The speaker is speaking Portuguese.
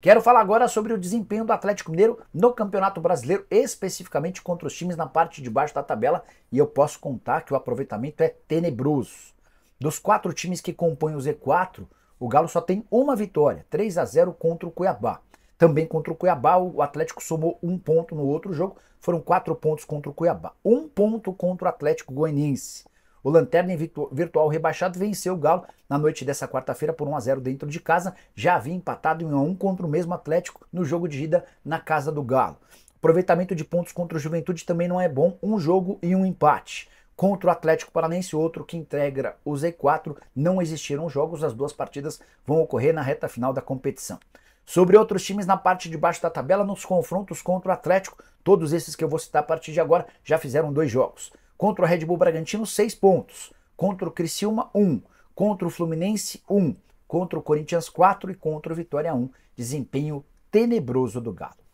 Quero falar agora sobre o desempenho do Atlético Mineiro no Campeonato Brasileiro, especificamente contra os times na parte de baixo da tabela, e eu posso contar que o aproveitamento é tenebroso. Dos quatro times que compõem o Z4, o Galo só tem uma vitória, 3 a 0 contra o Cuiabá. Também contra o Cuiabá, o Atlético somou um ponto no outro jogo, foram quatro pontos contra o Cuiabá, um ponto contra o Atlético Goianiense. O Lanterna Virtual rebaixado venceu o Galo na noite dessa quarta-feira por 1 a 0 dentro de casa, já havia empatado em 1 a 1 contra o mesmo Atlético no jogo de ida na casa do Galo. Aproveitamento de pontos contra o Juventude também não é bom, um jogo e um empate. Contra o Atlético Paranense, outro que integra o Z4, não existiram jogos, as duas partidas vão ocorrer na reta final da competição. Sobre outros times na parte de baixo da tabela, nos confrontos contra o Atlético, todos esses que eu vou citar a partir de agora já fizeram dois jogos. Contra o Red Bull Bragantino, 6 pontos. Contra o Criciúma, 1. Um. Contra o Fluminense, 1. Um. Contra o Corinthians, 4. E contra o Vitória, 1. Um. Desempenho tenebroso do Galo.